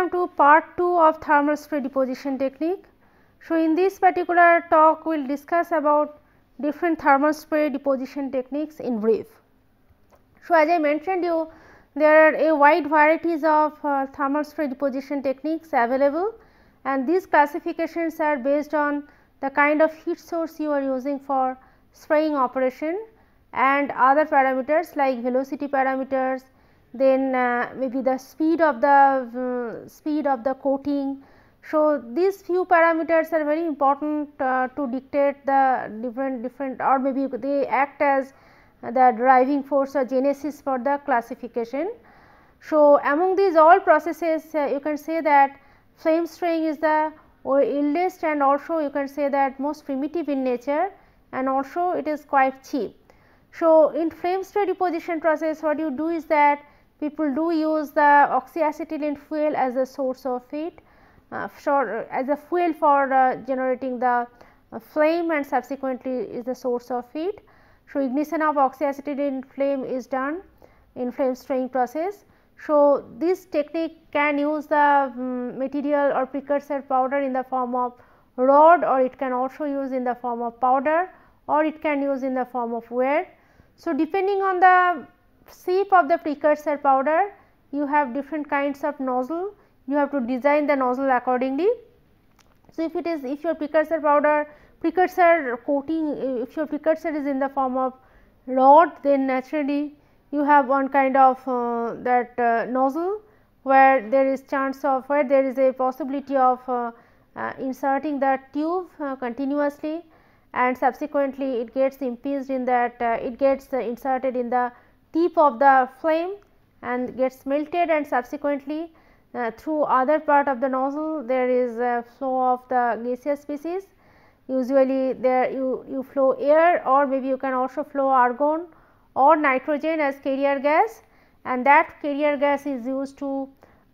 welcome to part 2 of thermal spray deposition technique. So, in this particular talk we will discuss about different thermal spray deposition techniques in brief. So, as I mentioned you there are a wide varieties of uh, thermal spray deposition techniques available and these classifications are based on the kind of heat source you are using for spraying operation and other parameters like velocity parameters, then uh, maybe the speed of the uh, speed of the coating. So, these few parameters are very important uh, to dictate the different different or maybe they act as the driving force or genesis for the classification. So, among these all processes uh, you can say that flame spraying is the oldest and also you can say that most primitive in nature and also it is quite cheap. So, in flame spray deposition process what you do is that people do use the oxyacetylene fuel as a source of heat uh, for, as a fuel for uh, generating the uh, flame and subsequently is the source of heat. So, ignition of oxyacetylene flame is done in flame stirring process. So, this technique can use the um, material or precursor powder in the form of rod or it can also use in the form of powder or it can use in the form of wear. So, depending on the shape of the precursor powder, you have different kinds of nozzle, you have to design the nozzle accordingly. So, if it is if your precursor powder precursor coating if your precursor is in the form of rod then naturally you have one kind of uh, that uh, nozzle where there is chance of where there is a possibility of uh, uh inserting that tube uh, continuously and subsequently it gets impinged in that uh, it gets inserted in the tip of the flame and gets melted and subsequently uh, through other part of the nozzle there is a flow of the gaseous species usually there you, you flow air or maybe you can also flow argon or nitrogen as carrier gas and that carrier gas is used to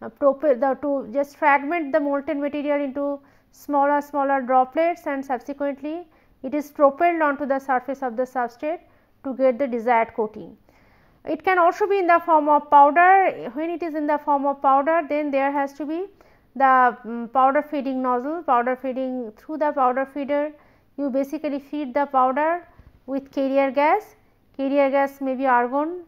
uh, propel the to just fragment the molten material into smaller smaller droplets and subsequently it is propelled onto the surface of the substrate to get the desired coating. It can also be in the form of powder. When it is in the form of powder, then there has to be the um, powder feeding nozzle, powder feeding through the powder feeder. You basically feed the powder with carrier gas, carrier gas may be argon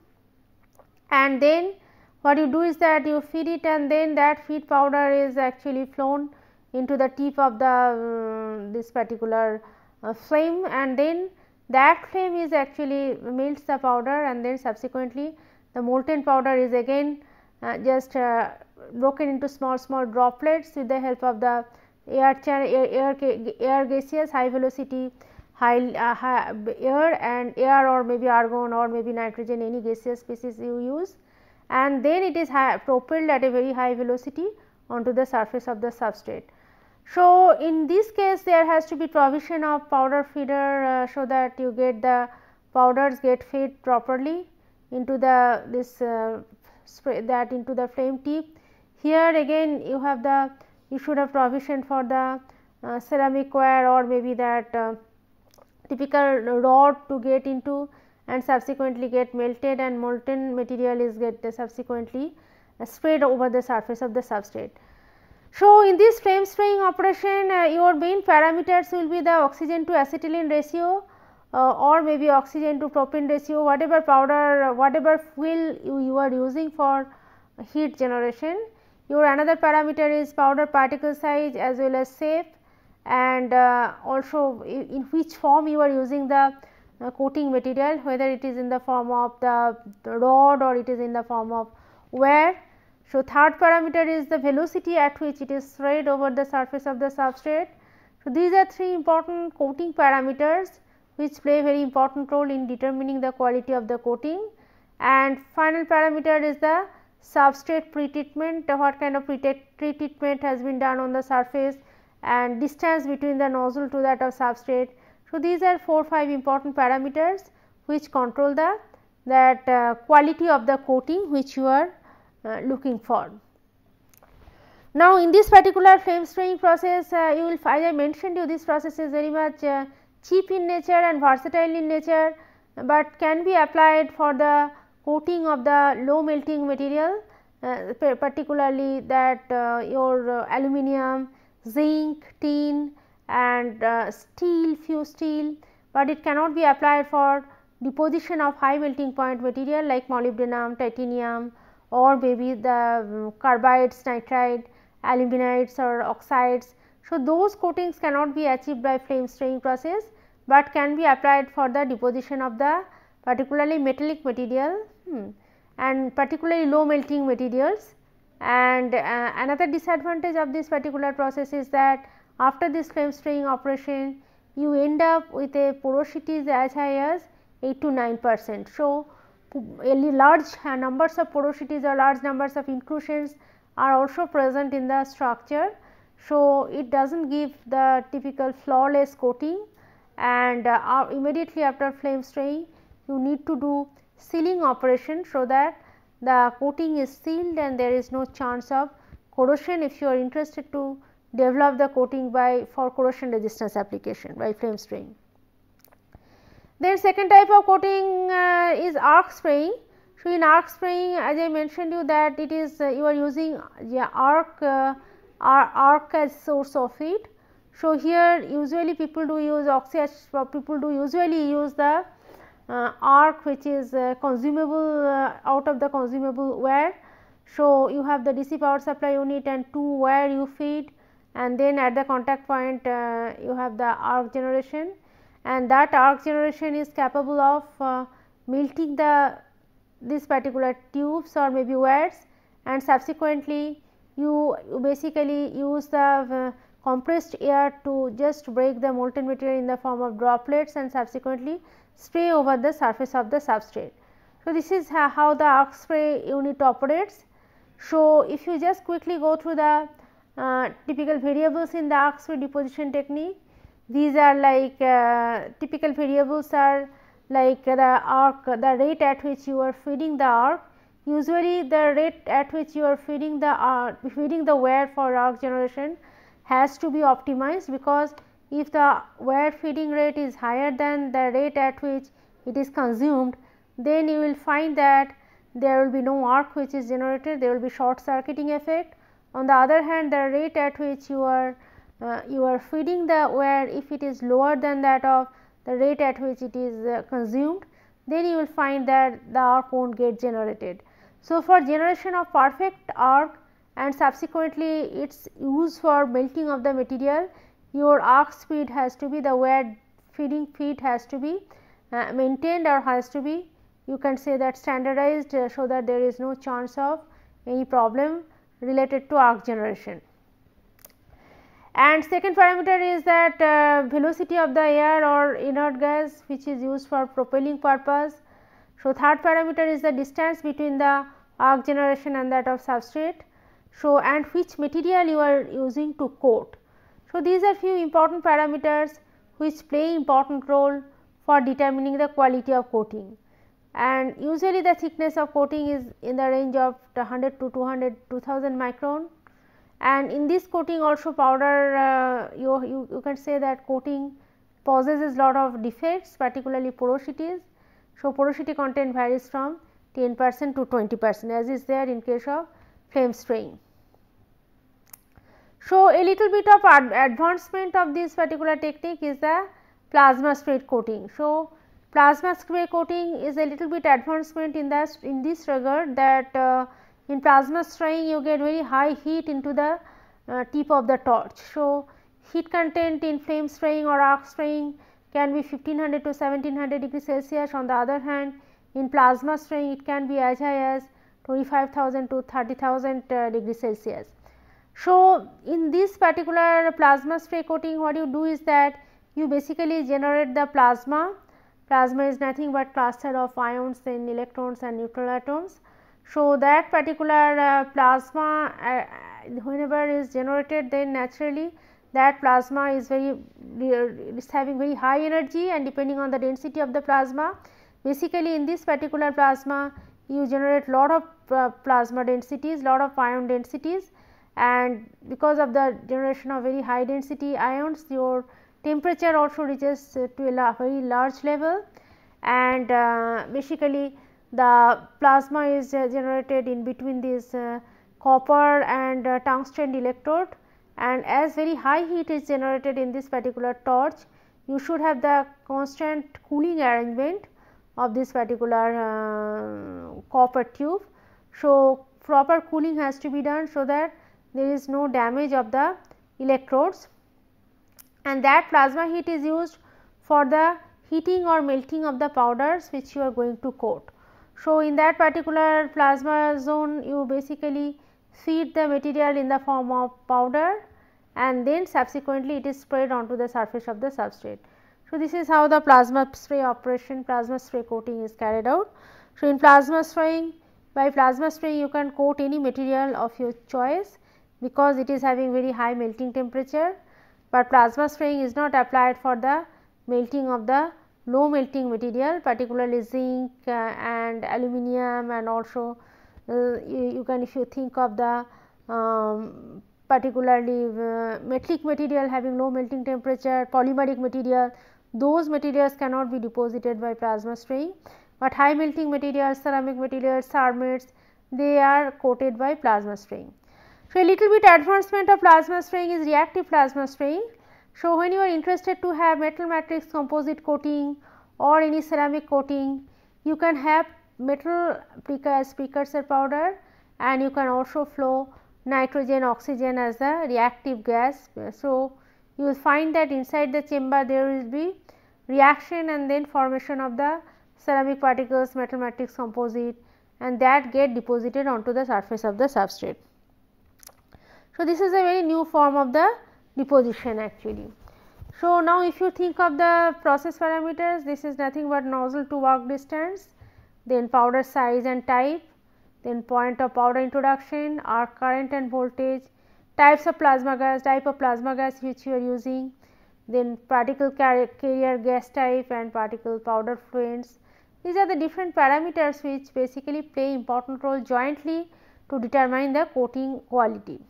and then what you do is that you feed it and then that feed powder is actually flown into the tip of the mm, this particular uh, flame and then that flame is actually melts the powder and then subsequently the molten powder is again uh, just uh, broken into small small droplets with the help of the air air, air, air gaseous high velocity high, uh, high, air and air or maybe argon or maybe nitrogen any gaseous species you use and then it is high, propelled at a very high velocity onto the surface of the substrate. So, in this case there has to be provision of powder feeder uh, so that you get the powders get fed properly into the this uh, spray that into the flame tip. Here again you have the you should have provision for the uh, ceramic wire or maybe that uh, typical rod to get into and subsequently get melted and molten material is get subsequently spread over the surface of the substrate. So, in this flame spraying operation uh, your main parameters will be the oxygen to acetylene ratio uh, or maybe oxygen to propane ratio whatever powder uh, whatever fuel you, you are using for heat generation. Your another parameter is powder particle size as well as shape and uh, also in which form you are using the uh, coating material whether it is in the form of the rod or it is in the form of wear so, third parameter is the velocity at which it is spread over the surface of the substrate. So, these are three important coating parameters which play very important role in determining the quality of the coating and final parameter is the substrate pretreatment what kind of pretreatment has been done on the surface and distance between the nozzle to that of substrate. So, these are 4 5 important parameters which control the that uh, quality of the coating which you are uh, looking for. Now, in this particular flame spraying process, uh, you will as I mentioned you this process is very much uh, cheap in nature and versatile in nature, but can be applied for the coating of the low melting material uh, particularly that uh, your aluminum, zinc, tin and steel, few steel, but it cannot be applied for deposition of high melting point material like molybdenum, titanium, or maybe the um, carbides, nitride, aluminides or oxides. So, those coatings cannot be achieved by flame stirring process, but can be applied for the deposition of the particularly metallic material hmm, and particularly low melting materials. And uh, another disadvantage of this particular process is that after this flame stirring operation, you end up with a porosity as high as 8 to 9 percent. So, large numbers of porosities or large numbers of inclusions are also present in the structure. So, it does not give the typical flawless coating and uh, uh immediately after flame spraying you need to do sealing operation. So, that the coating is sealed and there is no chance of corrosion if you are interested to develop the coating by for corrosion resistance application by flame spraying. Then second type of coating uh, is arc spraying. So, in arc spraying as I mentioned you that it is uh, you are using yeah, arc, uh, arc as source of heat. So, here usually people do use oxy. Uh, people do usually use the uh, arc which is uh, consumable out of the consumable wire. So, you have the DC power supply unit and two wire you feed and then at the contact point you have the arc generation and that arc generation is capable of uh, melting the these particular tubes or maybe wires and subsequently you, you basically use the uh, compressed air to just break the molten material in the form of droplets and subsequently spray over the surface of the substrate. So, this is how the arc spray unit operates. So, if you just quickly go through the uh, typical variables in the arc spray deposition technique, these are like uh, typical variables are like the arc, the rate at which you are feeding the arc. Usually, the rate at which you are feeding the arc, feeding the wire for arc generation has to be optimized because if the wire feeding rate is higher than the rate at which it is consumed, then you will find that there will be no arc which is generated, there will be short circuiting effect. On the other hand, the rate at which you are uh, you are feeding the where if it is lower than that of the rate at which it is uh, consumed then you will find that the arc won't get generated. So, for generation of perfect arc and subsequently its use for melting of the material your arc speed has to be the where feeding feed has to be uh, maintained or has to be you can say that standardized uh, so that there is no chance of any problem related to arc generation. And second parameter is that uh, velocity of the air or inert gas which is used for propelling purpose. So, third parameter is the distance between the arc generation and that of substrate. So, and which material you are using to coat. So, these are few important parameters which play important role for determining the quality of coating and usually the thickness of coating is in the range of 100 to 200 2000 micron and in this coating also powder uh, you, you, you, can say that coating possesses lot of defects particularly porosities. So, porosity content varies from 10 percent to 20 percent as is there in case of flame spraying. So, a little bit of ad advancement of this particular technique is the plasma spray coating. So, plasma spray coating is a little bit advancement in in this regard that uh, in plasma spraying, you get very high heat into the uh, tip of the torch. So, heat content in flame spraying or arc spraying can be 1500 to 1700 degree Celsius. On the other hand, in plasma spraying it can be as high as 25,000 to 30,000 uh, degree Celsius. So, in this particular plasma spray coating what you do is that you basically generate the plasma. Plasma is nothing but cluster of ions then electrons and neutral atoms so, that particular uh, plasma uh, uh whenever is generated then naturally that plasma is very is having very high energy and depending on the density of the plasma basically in this particular plasma you generate lot of uh, plasma densities lot of ion densities and because of the generation of very high density ions your temperature also reaches to a very large level and uh, basically the plasma is generated in between this uh, copper and uh, tungsten electrode and as very high heat is generated in this particular torch you should have the constant cooling arrangement of this particular uh, copper tube. So, proper cooling has to be done so that there is no damage of the electrodes and that plasma heat is used for the heating or melting of the powders which you are going to coat. So, in that particular plasma zone you basically feed the material in the form of powder and then subsequently it is sprayed onto the surface of the substrate. So, this is how the plasma spray operation plasma spray coating is carried out. So, in plasma spraying by plasma spraying you can coat any material of your choice because it is having very high melting temperature, but plasma spraying is not applied for the melting of the low melting material particularly zinc uh, and aluminium and also uh, you, can if you think of the um, particularly uh, metallic material having low melting temperature polymeric material those materials cannot be deposited by plasma spraying but high melting materials ceramic materials ceramides they are coated by plasma spraying so a little bit advancement of plasma spraying is reactive plasma spraying so, when you are interested to have metal matrix composite coating or any ceramic coating, you can have metal precursor powder and you can also flow nitrogen oxygen as the reactive gas. So, you will find that inside the chamber there will be reaction and then formation of the ceramic particles metal matrix composite and that get deposited onto the surface of the substrate. So, this is a very new form of the deposition actually. So, now if you think of the process parameters, this is nothing but nozzle to work distance, then powder size and type, then point of powder introduction, arc current and voltage, types of plasma gas, type of plasma gas which you are using, then particle carrier gas type and particle powder fluents. These are the different parameters which basically play important role jointly to determine the coating quality.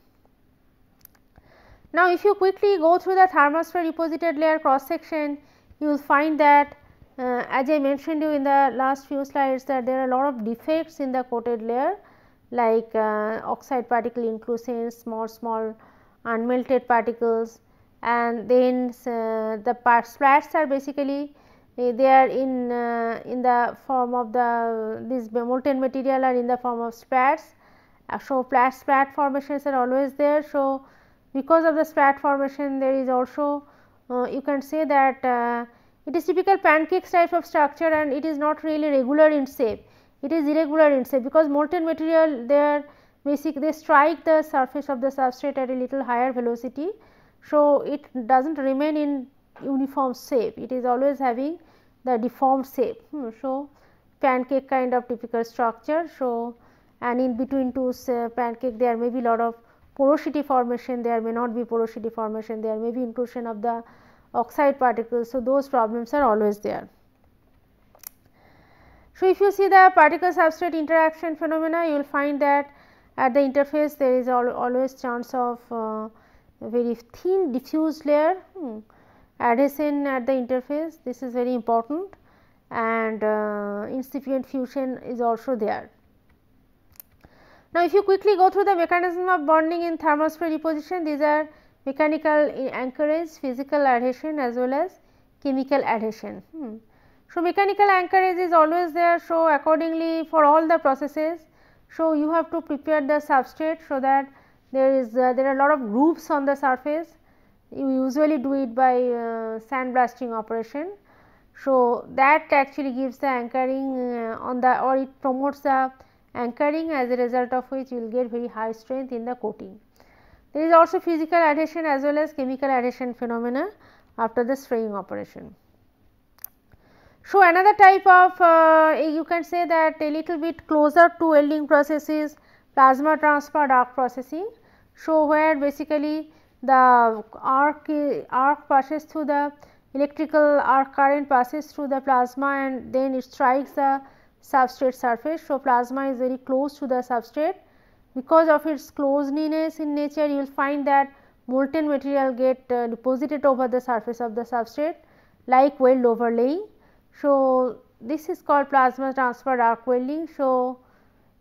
Now, if you quickly go through the thermospray deposited layer cross section, you will find that uh, as I mentioned you in the last few slides that there are a lot of defects in the coated layer like uh, oxide particle inclusions, small small unmelted particles and then uh, the splats are basically uh, they are in uh, in the form of the this molten material are in the form of splats. Uh, so, splat formations are always there. So, because of the strat formation there is also uh, you can say that uh, it is typical pancakes type of structure and it is not really regular in shape it is irregular in shape because molten material there basically they strike the surface of the substrate at a little higher velocity. So, it does not remain in uniform shape it is always having the deformed shape. Hmm. So, pancake kind of typical structure. So, and in between two uh, pancake there may be lot of porosity formation, there may not be porosity formation, there may be inclusion of the oxide particles. So, those problems are always there. So, if you see the particle substrate interaction phenomena, you will find that at the interface there is al always chance of uh, very thin diffuse layer hmm, adhesion at the interface. This is very important and uh, incipient fusion is also there. Now, if you quickly go through the mechanism of bonding in thermosphere deposition, these are mechanical anchorage, physical adhesion as well as chemical adhesion. Hmm. So, mechanical anchorage is always there. So, accordingly for all the processes, so you have to prepare the substrate so that there is uh, there are a lot of grooves on the surface. You usually do it by uh, sandblasting operation. So, that actually gives the anchoring uh, on the or it promotes the anchoring as a result of which you will get very high strength in the coating. There is also physical adhesion as well as chemical adhesion phenomena after the spraying operation. So, another type of uh, you can say that a little bit closer to welding processes plasma transfer arc processing. So, where basically the arc arc passes through the electrical arc current passes through the plasma and then it strikes the substrate surface. So, plasma is very close to the substrate. Because of its closeness in nature, you will find that molten material get uh, deposited over the surface of the substrate like weld overlaying. So, this is called plasma transfer arc welding. So,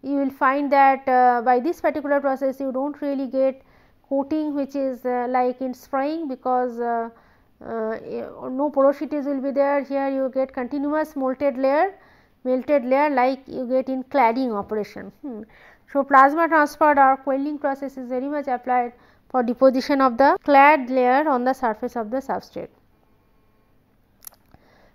you will find that uh, by this particular process you do not really get coating which is uh, like in spraying because uh, uh, no porosities will be there here you get continuous molted layer melted layer like you get in cladding operation. Hmm. So, plasma transfer or quelling process is very much applied for deposition of the clad layer on the surface of the substrate.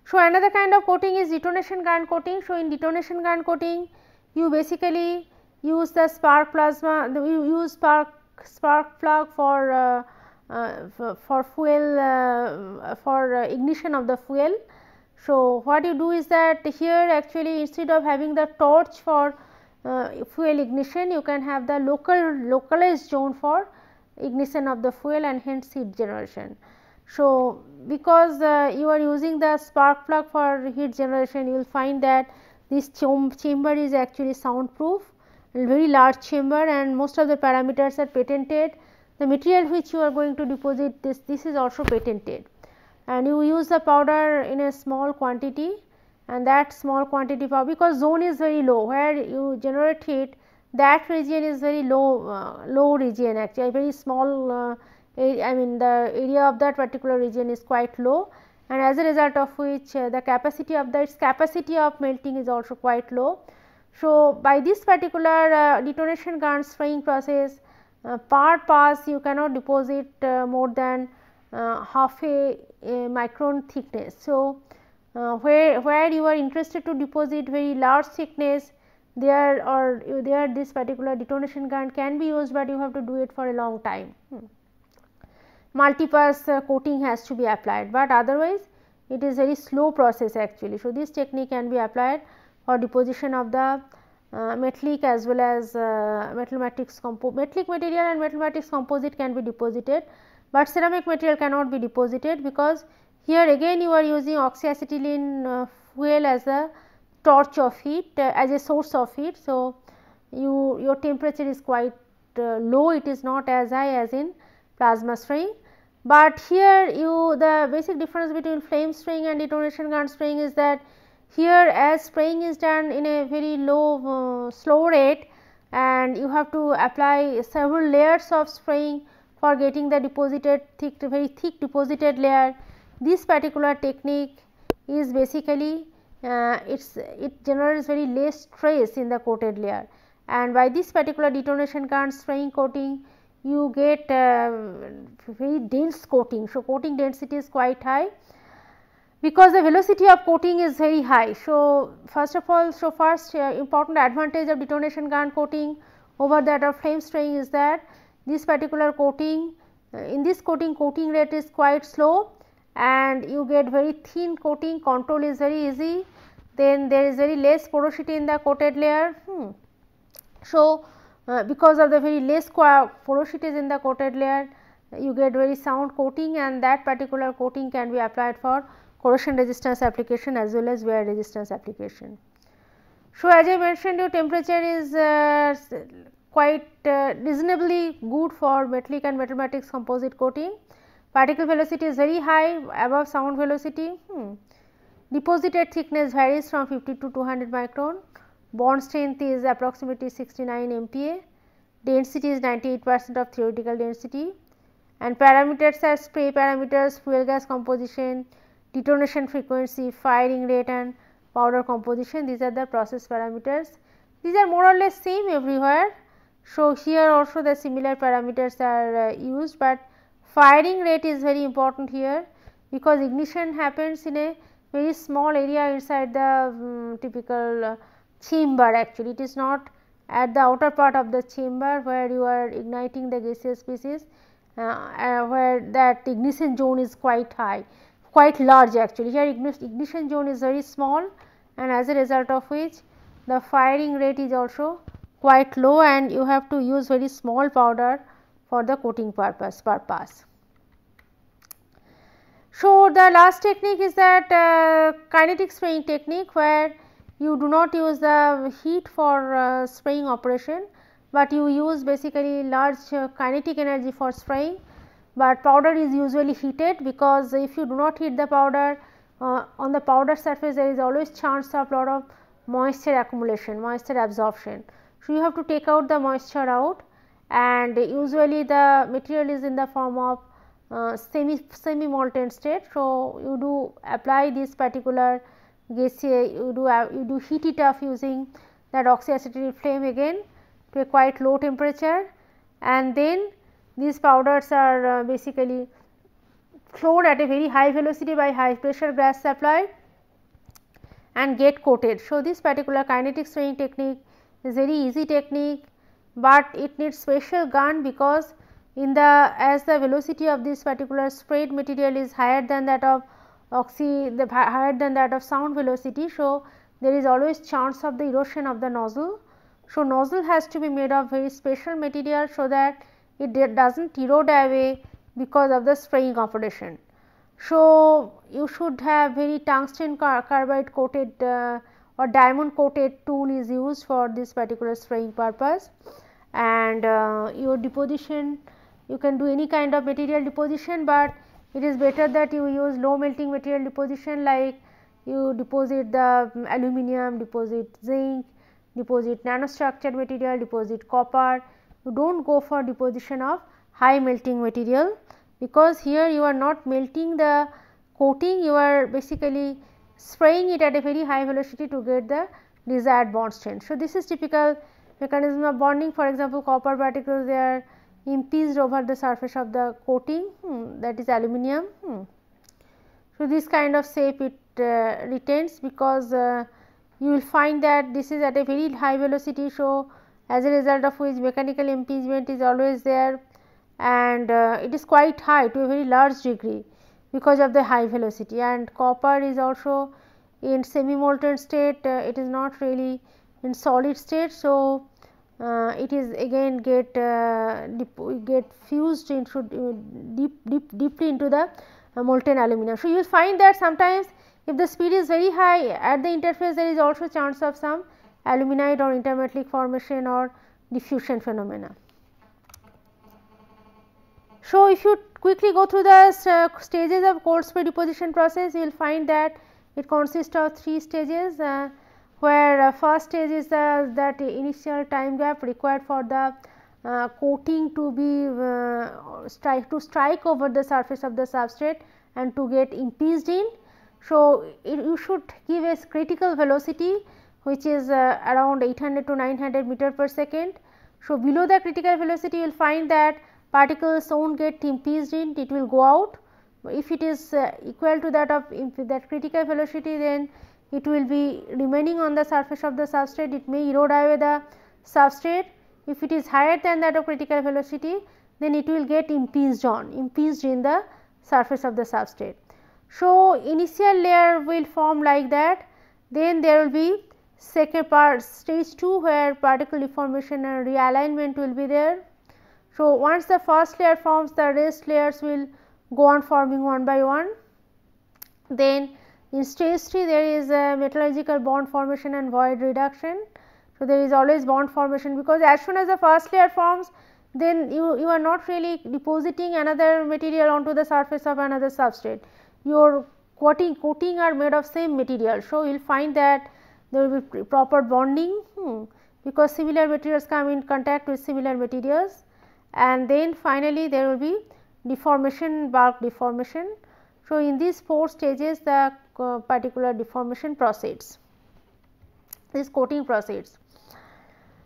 So, another kind of coating is detonation gun coating. So, in detonation gun coating you basically use the spark plasma, you use spark, spark plug for, uh, uh, for, for fuel, uh, for uh, ignition of the fuel so, what you do is that here actually instead of having the torch for uh, fuel ignition, you can have the local localized zone for ignition of the fuel and hence heat generation. So, because uh, you are using the spark plug for heat generation, you will find that this chamber is actually soundproof, very large chamber and most of the parameters are patented. The material which you are going to deposit this, this is also patented and you use the powder in a small quantity and that small quantity power because zone is very low where you generate heat that region is very low uh, low region actually very small uh, I mean the area of that particular region is quite low and as a result of which uh, the capacity of the its capacity of melting is also quite low. So, by this particular uh, detonation gun spraying process uh, per pass you cannot deposit uh, more than uh, half a, a, micron thickness. So, uh, where, where you are interested to deposit very large thickness there or there this particular detonation gun can be used, but you have to do it for a long time. Hmm. Multipass uh, coating has to be applied, but otherwise it is very slow process actually. So, this technique can be applied for deposition of the uh, metallic as well as uh, metal matrix compo metallic material and metal matrix composite can be deposited but ceramic material cannot be deposited because here again you are using oxyacetylene uh, fuel as a torch of heat uh, as a source of heat. So, you your temperature is quite uh, low it is not as high as in plasma spraying. but here you the basic difference between flame spraying and detonation gun spraying is that here as spraying is done in a very low uh, slow rate and you have to apply several layers of spraying for getting the deposited thick very thick deposited layer. This particular technique is basically uh, it's it generates very less stress in the coated layer and by this particular detonation current spraying coating you get uh, very dense coating. So, coating density is quite high because the velocity of coating is very high. So, first of all so first uh, important advantage of detonation gun coating over that of flame spraying is that this particular coating uh, in this coating coating rate is quite slow and you get very thin coating control is very easy then there is very less porosity in the coated layer hmm. so uh, because of the very less porosities in the coated layer you get very sound coating and that particular coating can be applied for corrosion resistance application as well as wear resistance application. So, as I mentioned your temperature is uh, quite uh, reasonably good for metallic and metal matrix composite coating. Particle velocity is very high above sound velocity. Hmm. Deposited thickness varies from 50 to 200 micron. Bond strength is approximately 69 MPa. Density is 98 percent of theoretical density. And parameters are spray parameters, fuel gas composition, detonation frequency, firing rate and powder composition. These are the process parameters. These are more or less same everywhere so, here also the similar parameters are uh, used, but firing rate is very important here because ignition happens in a very small area inside the um, typical uh, chamber actually it is not at the outer part of the chamber where you are igniting the gaseous species uh, uh, where that ignition zone is quite high quite large actually here ignition zone is very small and as a result of which the firing rate is also quite low and you have to use very small powder for the coating purpose. purpose. So, the last technique is that uh, kinetic spraying technique where you do not use the heat for uh, spraying operation, but you use basically large uh, kinetic energy for spraying, but powder is usually heated because if you do not heat the powder uh, on the powder surface there is always chance of lot of moisture accumulation, moisture absorption. So, you have to take out the moisture out and usually the material is in the form of uh, semi semi molten state. So, you do apply this particular gaseous uh, you do uh, you do heat it up using that oxyacetylene flame again to a quite low temperature and then these powders are uh, basically flowed at a very high velocity by high pressure gas supply and get coated. So, this particular kinetic sewing technique is very easy technique, but it needs special gun because in the as the velocity of this particular sprayed material is higher than that of oxy the higher than that of sound velocity. So, there is always chance of the erosion of the nozzle. So, nozzle has to be made of very special material so that it does not erode away because of the spraying operation. So, you should have very tungsten car carbide coated uh, a diamond coated tool is used for this particular spraying purpose and uh, your deposition you can do any kind of material deposition but it is better that you use low melting material deposition like you deposit the um, aluminum deposit zinc deposit nanostructured material deposit copper you do not go for deposition of high melting material because here you are not melting the coating you are basically spraying it at a very high velocity to get the desired bond strength. So, this is typical mechanism of bonding for example, copper particles they are impinged over the surface of the coating hmm, that is aluminum. Hmm. So, this kind of shape it uh, retains because uh, you will find that this is at a very high velocity. So, as a result of which mechanical impingement is always there and uh, it is quite high to a very large degree because of the high velocity and copper is also in semi molten state uh, it is not really in solid state. So, uh, it is again get uh, get fused into uh, deep, deep deeply into the uh, molten aluminum. So, you will find that sometimes if the speed is very high at the interface there is also chance of some aluminide or intermetallic formation or diffusion phenomena. So, if you quickly go through the uh, stages of cold spray deposition process, you will find that it consists of three stages uh, where uh, first stage is the that initial time gap required for the uh, coating to be uh, strike to strike over the surface of the substrate and to get impinged in. So, it, you should give a critical velocity which is uh, around 800 to 900 meter per second. So, below the critical velocity you will find that particles won't get impinged in it will go out if it is uh, equal to that of that critical velocity then it will be remaining on the surface of the substrate it may erode away the substrate if it is higher than that of critical velocity then it will get impinged on impinged in the surface of the substrate. So, initial layer will form like that then there will be second part stage 2 where particle deformation and realignment will be there so, once the first layer forms the rest layers will go on forming one by one. Then in stage 3 there is a metallurgical bond formation and void reduction. So, there is always bond formation because as soon as the first layer forms then you, you are not really depositing another material onto the surface of another substrate. Your coating, coating are made of same material. So, you will find that there will be proper bonding hmm, because similar materials come in contact with similar materials and then finally there will be deformation bulk deformation. So, in these four stages the uh, particular deformation proceeds this coating proceeds.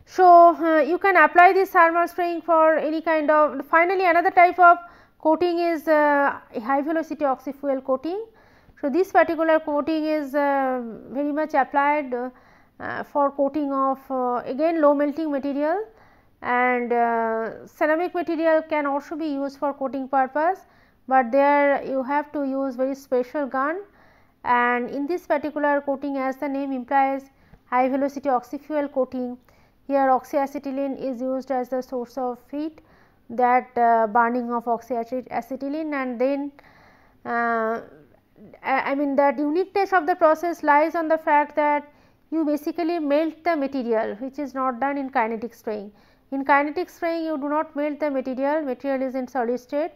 So, uh, you can apply this thermal spraying for any kind of finally, another type of coating is uh, high velocity oxyfuel coating. So, this particular coating is uh, very much applied uh, for coating of uh, again low melting material and uh, ceramic material can also be used for coating purpose, but there you have to use very special gun and in this particular coating as the name implies high velocity oxyfuel coating here oxyacetylene is used as the source of heat that uh, burning of oxyacetylene and then uh, I mean that uniqueness of the process lies on the fact that you basically melt the material which is not done in kinetic spraying. In kinetic spraying you do not melt the material, material is in solid state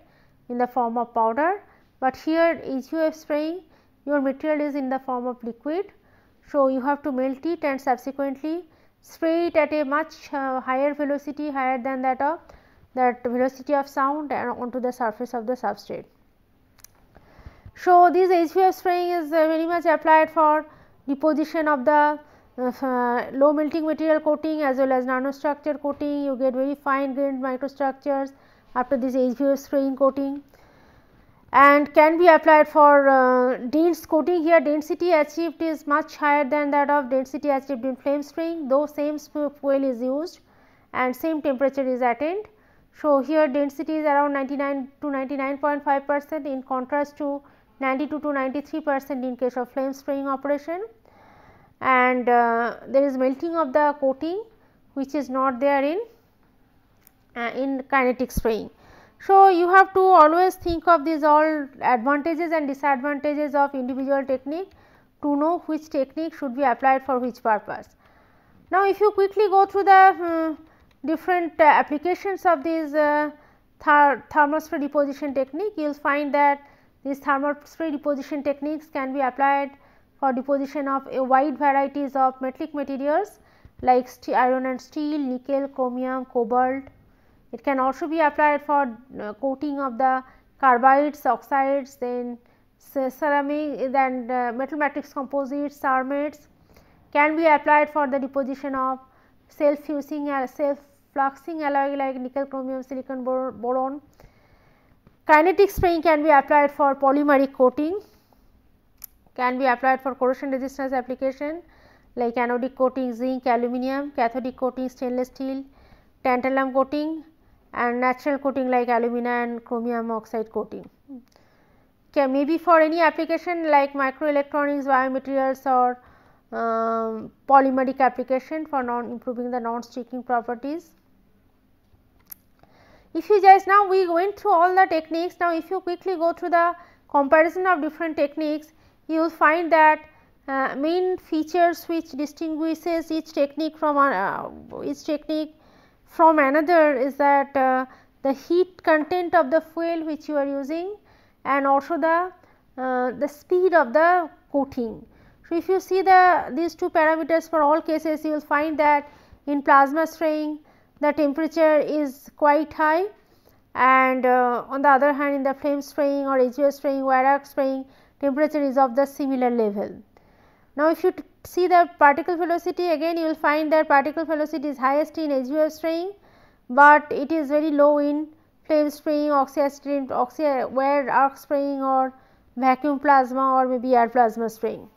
in the form of powder, but here HUF spraying your material is in the form of liquid. So, you have to melt it and subsequently spray it at a much uh, higher velocity higher than that of that velocity of sound and onto the surface of the substrate. So, this HVF spraying is uh, very much applied for deposition of the uh-huh. low melting material coating as well as nanostructure coating you get very fine grained microstructures after this HVO spraying coating and can be applied for uh, dense coating here density achieved is much higher than that of density achieved in flame spraying though same fuel is used and same temperature is attained. So, here density is around 99 to 99.5 percent in contrast to 92 to 93 percent in case of flame spraying operation and uh, there is melting of the coating which is not there in uh, in kinetic spraying. So, you have to always think of these all advantages and disadvantages of individual technique to know which technique should be applied for which purpose. Now, if you quickly go through the hmm, different uh, applications of these uh, thermal spray deposition technique, you will find that these thermal spray deposition techniques can be applied for deposition of a wide varieties of metallic materials like iron and steel, nickel, chromium, cobalt. It can also be applied for uh, coating of the carbides, oxides, then ceramic, then uh, metal matrix composites, cermates can be applied for the deposition of self fusing uh, self fluxing alloy like nickel chromium silicon boron. Kinetic spraying can be applied for polymeric coating can be applied for corrosion resistance application like anodic coating zinc, aluminum, cathodic coating stainless steel, tantalum coating and natural coating like alumina and chromium oxide coating. Can maybe for any application like microelectronics, biomaterials or um, polymeric application for non improving the non-sticking properties. If you just now we went through all the techniques, now if you quickly go through the comparison of different techniques, you will find that uh, main features which distinguishes each technique from uh, each technique from another is that uh, the heat content of the fuel which you are using and also the uh, the speed of the coating. So, if you see the these two parameters for all cases you will find that in plasma spraying the temperature is quite high and uh, on the other hand in the flame spraying or HVS spraying, wire arc spraying temperature is of the similar level. Now, if you see the particle velocity again you will find that particle velocity is highest in SUF string, but it is very low in flame spring, oxia stream, oxia where arc spring or vacuum plasma or maybe air plasma spring.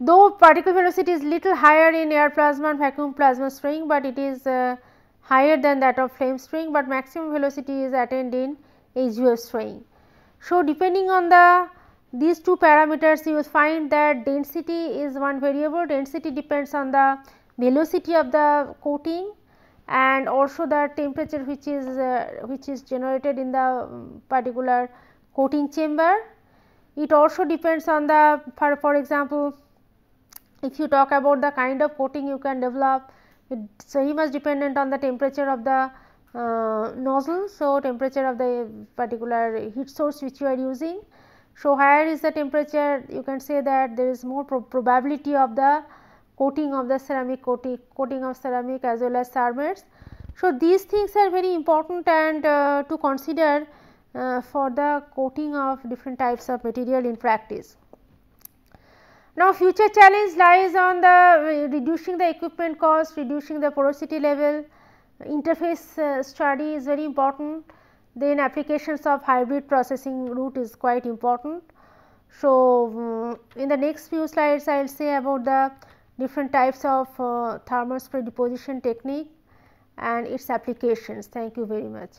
Though particle velocity is little higher in air plasma and vacuum plasma spring, but it is uh, higher than that of flame string, but maximum velocity is attained in HUF string. So, depending on the these two parameters you will find that density is one variable density depends on the velocity of the coating and also the temperature which is uh, which is generated in the um, particular coating chamber it also depends on the for, for example if you talk about the kind of coating you can develop it very much dependent on the temperature of the uh, nozzle. So, temperature of the particular heat source which you are using. So, higher is the temperature you can say that there is more pro probability of the coating of the ceramic coating, coating of ceramic as well as cermets. So, these things are very important and uh, to consider uh, for the coating of different types of material in practice. Now, future challenge lies on the uh, reducing the equipment cost, reducing the porosity level, interface uh, study is very important then applications of hybrid processing route is quite important. So, mm, in the next few slides I will say about the different types of uh, thermal spray deposition technique and its applications. Thank you very much.